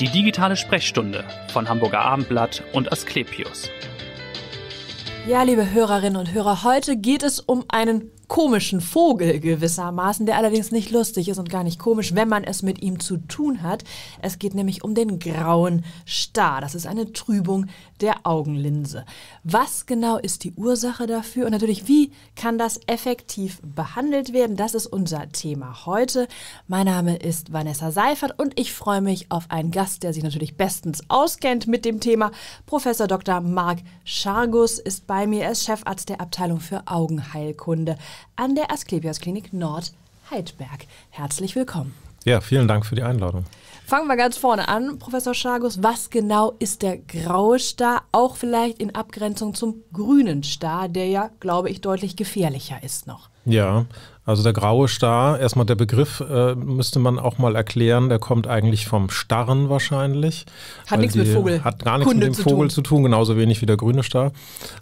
Die digitale Sprechstunde von Hamburger Abendblatt und Asklepios. Ja, liebe Hörerinnen und Hörer, heute geht es um einen komischen Vogel gewissermaßen, der allerdings nicht lustig ist und gar nicht komisch, wenn man es mit ihm zu tun hat. Es geht nämlich um den grauen Star. Das ist eine Trübung der Augenlinse. Was genau ist die Ursache dafür und natürlich, wie kann das effektiv behandelt werden? Das ist unser Thema heute. Mein Name ist Vanessa Seifert und ich freue mich auf einen Gast, der sich natürlich bestens auskennt mit dem Thema. Professor Dr. Marc Schargus ist bei mir. Er ist Chefarzt der Abteilung für Augenheilkunde an der Asklepios Klinik Nord. Heidberg. Herzlich willkommen. Ja, vielen Dank für die Einladung. Fangen wir ganz vorne an, Professor Schagus. Was genau ist der graue Star, auch vielleicht in Abgrenzung zum grünen Star, der ja, glaube ich, deutlich gefährlicher ist noch? Ja, also der graue Star, erstmal der Begriff äh, müsste man auch mal erklären, der kommt eigentlich vom Starren wahrscheinlich. Hat nichts mit Vogel. Hat gar nichts Kunde mit dem zu Vogel tun. zu tun, genauso wenig wie der grüne Star.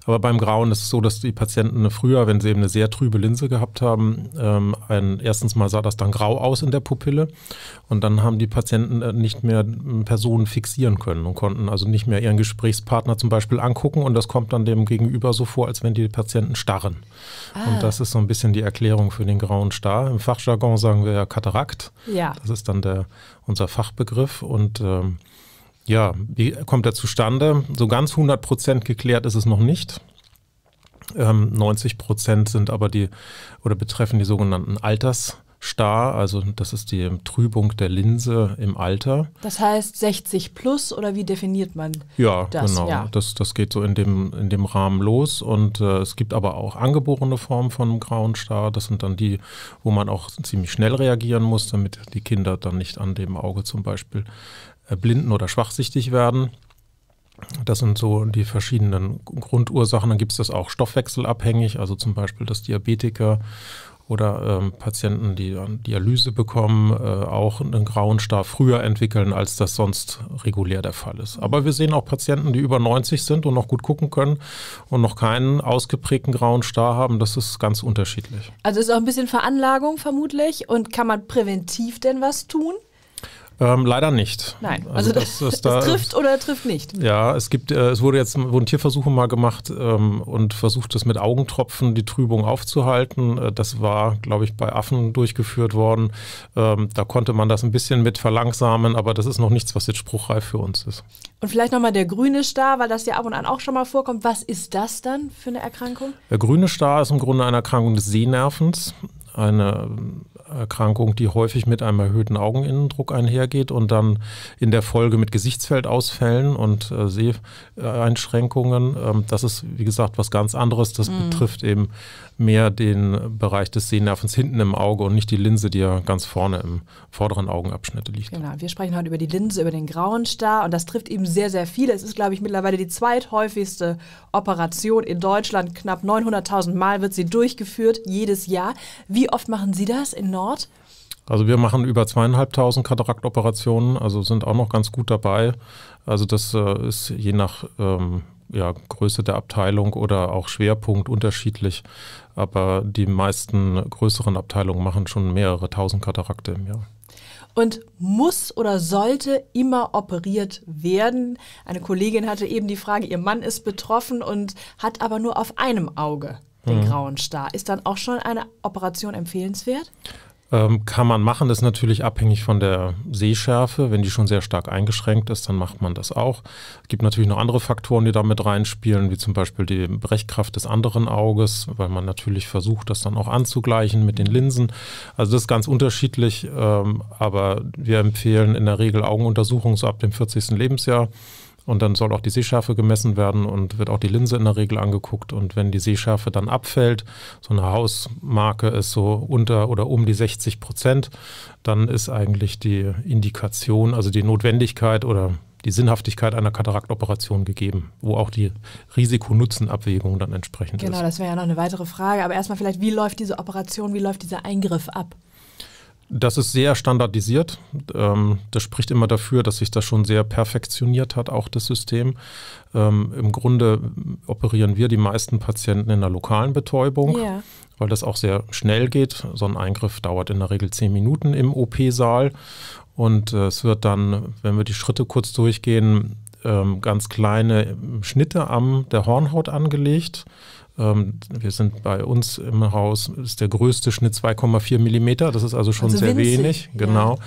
Aber beim Grauen ist es so, dass die Patienten früher, wenn sie eben eine sehr trübe Linse gehabt haben, ähm, ein, erstens mal sah das dann grau aus in der Pupille und dann haben die Patienten äh, nicht mehr Personen fixieren können und konnten also nicht mehr ihren Gesprächspartner zum Beispiel angucken und das kommt dann dem Gegenüber so vor, als wenn die Patienten starren. Ah. Und das ist so ein bisschen die Erklärung für den den grauen Star. Im Fachjargon sagen wir ja Katarakt. Ja. Das ist dann der, unser Fachbegriff. Und ähm, ja, wie kommt er zustande? So ganz 100 Prozent geklärt ist es noch nicht. 90 ähm, Prozent sind aber die oder betreffen die sogenannten Alters- starr, also das ist die Trübung der Linse im Alter. Das heißt 60 plus oder wie definiert man ja, das? Genau. Ja, genau. Das, das geht so in dem, in dem Rahmen los und äh, es gibt aber auch angeborene Formen von grauen Star. Das sind dann die, wo man auch ziemlich schnell reagieren muss, damit die Kinder dann nicht an dem Auge zum Beispiel äh, blinden oder schwachsichtig werden. Das sind so die verschiedenen Grundursachen. Dann gibt es das auch stoffwechselabhängig, also zum Beispiel, dass Diabetiker oder ähm, Patienten, die Dialyse bekommen, äh, auch einen grauen Star früher entwickeln, als das sonst regulär der Fall ist. Aber wir sehen auch Patienten, die über 90 sind und noch gut gucken können und noch keinen ausgeprägten grauen Star haben. Das ist ganz unterschiedlich. Also ist auch ein bisschen Veranlagung vermutlich. Und kann man präventiv denn was tun? Ähm, leider nicht. Nein, also, also das, das, da, trifft oder trifft nicht. Ja, es gibt, äh, es wurde jetzt wurden Tierversuche mal gemacht ähm, und versucht, das mit Augentropfen die Trübung aufzuhalten. Äh, das war, glaube ich, bei Affen durchgeführt worden. Ähm, da konnte man das ein bisschen mit verlangsamen, aber das ist noch nichts, was jetzt spruchreif für uns ist. Und vielleicht nochmal der grüne Star, weil das ja ab und an auch schon mal vorkommt. Was ist das dann für eine Erkrankung? Der grüne Star ist im Grunde eine Erkrankung des Sehnervens eine ähm, Erkrankung, die häufig mit einem erhöhten Augeninnendruck einhergeht und dann in der Folge mit Gesichtsfeldausfällen und äh, Seheinschränkungen. Ähm, das ist, wie gesagt, was ganz anderes. Das mhm. betrifft eben mehr den Bereich des Sehnervens hinten im Auge und nicht die Linse, die ja ganz vorne im vorderen Augenabschnitt liegt. Genau, wir sprechen heute über die Linse, über den grauen Star und das trifft eben sehr, sehr viele. Es ist, glaube ich, mittlerweile die zweithäufigste Operation in Deutschland. Knapp 900.000 Mal wird sie durchgeführt jedes Jahr. Wie wie oft machen Sie das in Nord? Also wir machen über zweieinhalbtausend Kataraktoperationen, also sind auch noch ganz gut dabei. Also das äh, ist je nach ähm, ja, Größe der Abteilung oder auch Schwerpunkt unterschiedlich. Aber die meisten größeren Abteilungen machen schon mehrere tausend Katarakte im Jahr. Und muss oder sollte immer operiert werden? Eine Kollegin hatte eben die Frage, ihr Mann ist betroffen und hat aber nur auf einem Auge den mhm. grauen Star. Ist dann auch schon eine Operation empfehlenswert? Ähm, kann man machen, das ist natürlich abhängig von der Sehschärfe. Wenn die schon sehr stark eingeschränkt ist, dann macht man das auch. Es gibt natürlich noch andere Faktoren, die damit reinspielen, wie zum Beispiel die Brechkraft des anderen Auges, weil man natürlich versucht, das dann auch anzugleichen mit den Linsen. Also das ist ganz unterschiedlich, ähm, aber wir empfehlen in der Regel Augenuntersuchungen so ab dem 40. Lebensjahr und dann soll auch die Sehschärfe gemessen werden und wird auch die Linse in der Regel angeguckt. Und wenn die Sehschärfe dann abfällt, so eine Hausmarke ist so unter oder um die 60 Prozent, dann ist eigentlich die Indikation, also die Notwendigkeit oder die Sinnhaftigkeit einer Kataraktoperation gegeben, wo auch die Risiko-Nutzen-Abwägung dann entsprechend genau, ist. Genau, das wäre ja noch eine weitere Frage. Aber erstmal vielleicht, wie läuft diese Operation, wie läuft dieser Eingriff ab? Das ist sehr standardisiert. Ähm, das spricht immer dafür, dass sich das schon sehr perfektioniert hat, auch das System. Ähm, Im Grunde operieren wir die meisten Patienten in der lokalen Betäubung, yeah. weil das auch sehr schnell geht. So ein Eingriff dauert in der Regel zehn Minuten im OP-Saal. Und äh, es wird dann, wenn wir die Schritte kurz durchgehen, ähm, ganz kleine Schnitte am der Hornhaut angelegt ähm, wir sind bei uns im Haus, ist der größte Schnitt 2,4 Millimeter, das ist also schon also sehr winzig. wenig. Genau.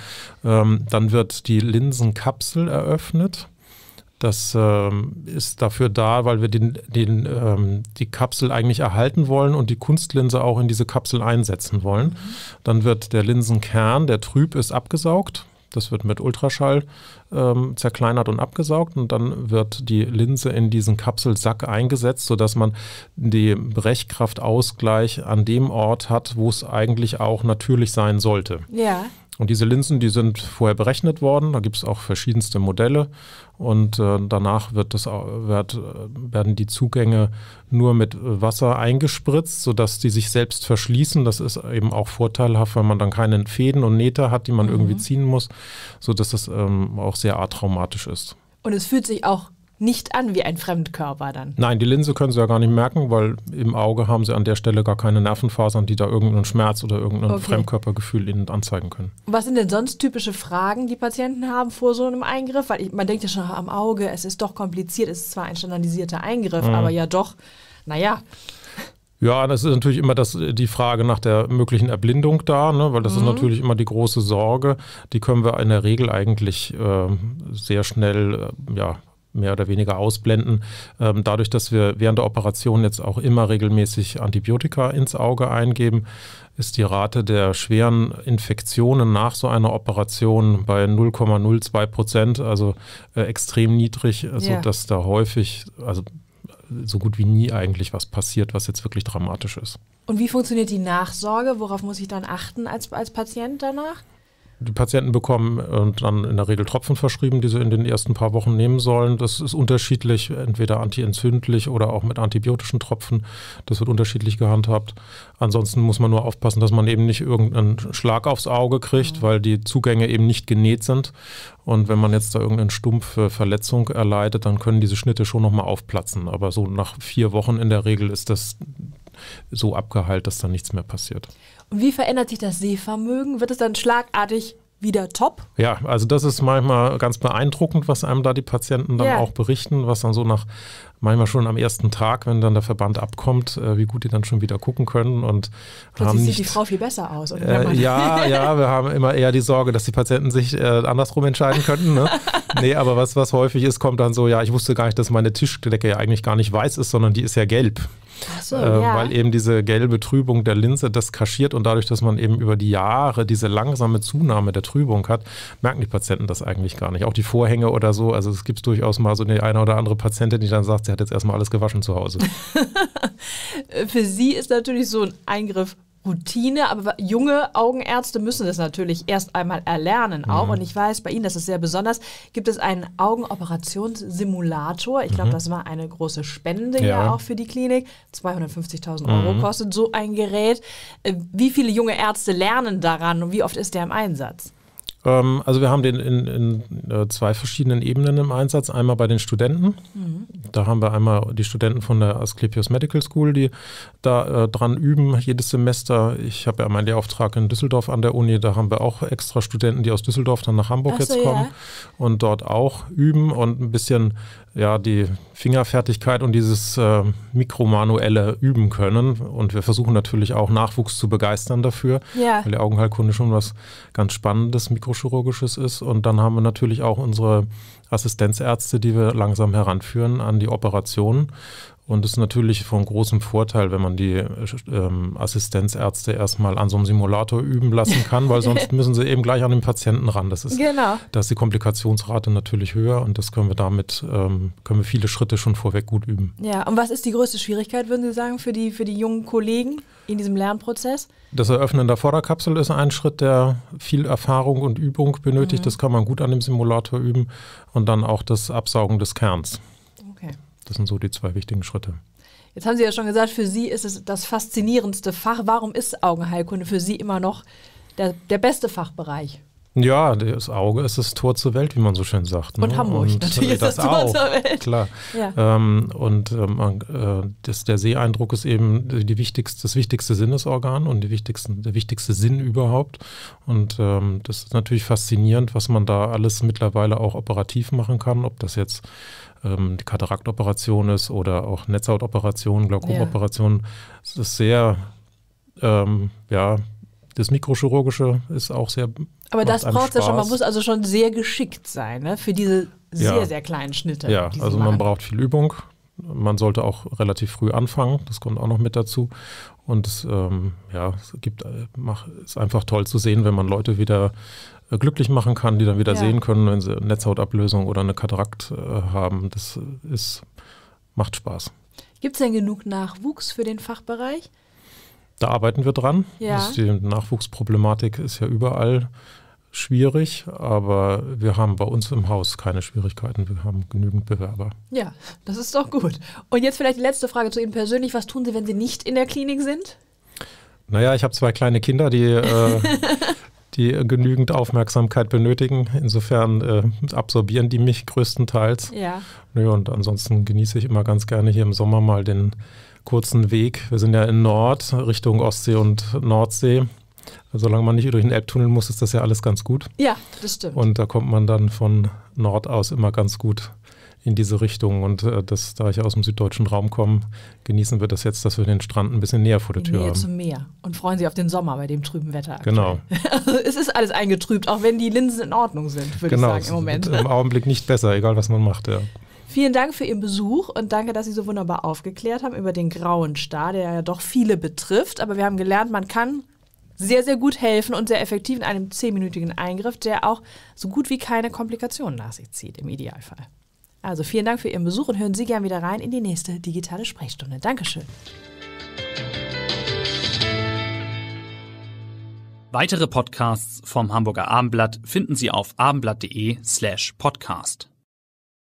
Ja. Ähm, dann wird die Linsenkapsel eröffnet. Das ähm, ist dafür da, weil wir den, den, ähm, die Kapsel eigentlich erhalten wollen und die Kunstlinse auch in diese Kapsel einsetzen wollen. Mhm. Dann wird der Linsenkern, der trüb ist, abgesaugt. Das wird mit Ultraschall ähm, zerkleinert und abgesaugt und dann wird die Linse in diesen Kapselsack eingesetzt, sodass man den Brechkraftausgleich an dem Ort hat, wo es eigentlich auch natürlich sein sollte. Ja. Und diese Linsen, die sind vorher berechnet worden, da gibt es auch verschiedenste Modelle und äh, danach wird das, wird, äh, werden die Zugänge nur mit Wasser eingespritzt, sodass die sich selbst verschließen. Das ist eben auch vorteilhaft, weil man dann keine Fäden und Nähte hat, die man mhm. irgendwie ziehen muss, sodass das ähm, auch sehr atraumatisch ist. Und es fühlt sich auch nicht an wie ein Fremdkörper dann. Nein, die Linse können Sie ja gar nicht merken, weil im Auge haben Sie an der Stelle gar keine Nervenfasern, die da irgendeinen Schmerz oder irgendein okay. Fremdkörpergefühl Ihnen anzeigen können. Was sind denn sonst typische Fragen, die Patienten haben vor so einem Eingriff? Weil ich, man denkt ja schon am Auge, es ist doch kompliziert, es ist zwar ein standardisierter Eingriff, mhm. aber ja doch, naja. Ja, das ist natürlich immer das, die Frage nach der möglichen Erblindung da, ne? weil das mhm. ist natürlich immer die große Sorge. Die können wir in der Regel eigentlich äh, sehr schnell äh, ja, mehr oder weniger ausblenden. Ähm, dadurch, dass wir während der Operation jetzt auch immer regelmäßig Antibiotika ins Auge eingeben, ist die Rate der schweren Infektionen nach so einer Operation bei 0,02 Prozent, also äh, extrem niedrig, äh, sodass ja. da häufig, also so gut wie nie eigentlich was passiert, was jetzt wirklich dramatisch ist. Und wie funktioniert die Nachsorge? Worauf muss ich dann achten als, als Patient danach? Die Patienten bekommen und dann in der Regel Tropfen verschrieben, die sie in den ersten paar Wochen nehmen sollen. Das ist unterschiedlich, entweder antientzündlich oder auch mit antibiotischen Tropfen. Das wird unterschiedlich gehandhabt. Ansonsten muss man nur aufpassen, dass man eben nicht irgendeinen Schlag aufs Auge kriegt, mhm. weil die Zugänge eben nicht genäht sind. Und wenn man jetzt da irgendeine stumpfe Verletzung erleidet, dann können diese Schnitte schon nochmal aufplatzen. Aber so nach vier Wochen in der Regel ist das so abgeheilt, dass da nichts mehr passiert. Und wie verändert sich das Sehvermögen? Wird es dann schlagartig wieder top. Ja, also das ist manchmal ganz beeindruckend, was einem da die Patienten dann yeah. auch berichten, was dann so nach manchmal schon am ersten Tag, wenn dann der Verband abkommt, äh, wie gut die dann schon wieder gucken können und Plötzlich haben nicht, sieht die Frau viel besser aus. Äh, ja, ja, wir haben immer eher die Sorge, dass die Patienten sich äh, andersrum entscheiden könnten. Ne? nee, aber was, was häufig ist, kommt dann so, ja, ich wusste gar nicht, dass meine Tischdecke ja eigentlich gar nicht weiß ist, sondern die ist ja gelb. So, äh, ja. Weil eben diese gelbe Trübung der Linse das kaschiert und dadurch, dass man eben über die Jahre diese langsame Zunahme der Trübung hat, merken die Patienten das eigentlich gar nicht. Auch die Vorhänge oder so. Also es gibt durchaus mal so eine, eine oder andere Patientin, die dann sagt, sie hat jetzt erstmal alles gewaschen zu Hause. Für sie ist natürlich so ein Eingriff Routine, aber junge Augenärzte müssen das natürlich erst einmal erlernen auch. Mhm. Und ich weiß, bei Ihnen, das ist sehr besonders, gibt es einen Augenoperationssimulator. Ich glaube, mhm. das war eine große Spende ja, ja auch für die Klinik. 250.000 Euro mhm. kostet so ein Gerät. Äh, wie viele junge Ärzte lernen daran und wie oft ist der im Einsatz? Ähm, also wir haben den in, in, äh, zwei verschiedenen Ebenen im Einsatz. Einmal bei den Studenten. Mhm. Da haben wir einmal die Studenten von der Asklepios Medical School, die da äh, dran üben jedes Semester. Ich habe ja meinen Lehrauftrag in Düsseldorf an der Uni. Da haben wir auch extra Studenten, die aus Düsseldorf dann nach Hamburg so, jetzt kommen ja. und dort auch üben und ein bisschen ja, die Fingerfertigkeit und dieses äh, Mikromanuelle üben können. Und wir versuchen natürlich auch Nachwuchs zu begeistern dafür, ja. weil die Augenheilkunde schon was ganz Spannendes, Mikro Neurochirurgisches ist. Und dann haben wir natürlich auch unsere Assistenzärzte, die wir langsam heranführen an die Operationen. Und es ist natürlich von großem Vorteil, wenn man die äh, ähm, Assistenzärzte erstmal an so einem Simulator üben lassen kann, weil sonst müssen sie eben gleich an den Patienten ran. Das ist, genau. da ist die Komplikationsrate natürlich höher und das können wir damit, ähm, können wir viele Schritte schon vorweg gut üben. Ja, und was ist die größte Schwierigkeit, würden Sie sagen, für die, für die jungen Kollegen in diesem Lernprozess? Das Eröffnen der Vorderkapsel ist ein Schritt, der viel Erfahrung und Übung benötigt. Mhm. Das kann man gut an dem Simulator üben und dann auch das Absaugen des Kerns. Das sind so die zwei wichtigen Schritte. Jetzt haben Sie ja schon gesagt, für Sie ist es das faszinierendste Fach. Warum ist Augenheilkunde für Sie immer noch der, der beste Fachbereich? Ja, das Auge ist das Tor zur Welt, wie man so schön sagt. Ne? Und Hamburg, und natürlich ist das, das Tor auch, zur Welt. Klar. Ja. Ähm, und ähm, äh, das, der Seeeindruck ist eben die wichtigste, das wichtigste Sinnesorgan und die wichtigsten, der wichtigste Sinn überhaupt. Und ähm, das ist natürlich faszinierend, was man da alles mittlerweile auch operativ machen kann, ob das jetzt ähm, die Kataraktoperation ist oder auch Netzhautoperation, Glaukomoperation. Ja. ist sehr, ähm, ja, das Mikrochirurgische ist auch sehr. Aber das braucht ja schon, man muss also schon sehr geschickt sein ne? für diese sehr, ja. sehr kleinen Schnitte. Ja, also man braucht viel Übung, man sollte auch relativ früh anfangen, das kommt auch noch mit dazu. Und es, ähm, ja, es gibt, äh, mach, ist einfach toll zu sehen, wenn man Leute wieder äh, glücklich machen kann, die dann wieder ja. sehen können, wenn sie eine Netzhautablösung oder eine Katarakt äh, haben. Das ist, macht Spaß. Gibt es denn genug Nachwuchs für den Fachbereich? Da arbeiten wir dran. Ja. Das, die Nachwuchsproblematik ist ja überall schwierig, aber wir haben bei uns im Haus keine Schwierigkeiten. Wir haben genügend Bewerber. Ja, das ist doch gut. Und jetzt vielleicht die letzte Frage zu Ihnen persönlich. Was tun Sie, wenn Sie nicht in der Klinik sind? Naja, ich habe zwei kleine Kinder, die, äh, die genügend Aufmerksamkeit benötigen. Insofern äh, absorbieren die mich größtenteils. Ja. Nö, und ansonsten genieße ich immer ganz gerne hier im Sommer mal den kurzen Weg. Wir sind ja in Nord, Richtung Ostsee und Nordsee. Solange man nicht durch den Elbtunnel muss, ist das ja alles ganz gut. Ja, das stimmt. Und da kommt man dann von Nord aus immer ganz gut in diese Richtung. Und äh, das, da ich aus dem süddeutschen Raum komme, genießen wir das jetzt, dass wir den Strand ein bisschen näher vor der Tür Nähe haben. zum Meer und freuen sich auf den Sommer bei dem trüben Wetter. Genau. Also es ist alles eingetrübt, auch wenn die Linsen in Ordnung sind, würde genau, ich sagen im Moment. Genau, Im Augenblick nicht besser, egal was man macht, ja. Vielen Dank für Ihren Besuch und danke, dass Sie so wunderbar aufgeklärt haben über den grauen Star, der ja doch viele betrifft. Aber wir haben gelernt, man kann sehr, sehr gut helfen und sehr effektiv in einem zehnminütigen Eingriff, der auch so gut wie keine Komplikationen nach sich zieht, im Idealfall. Also vielen Dank für Ihren Besuch und hören Sie gern wieder rein in die nächste digitale Sprechstunde. Dankeschön. Weitere Podcasts vom Hamburger Abendblatt finden Sie auf abendblatt.de slash podcast.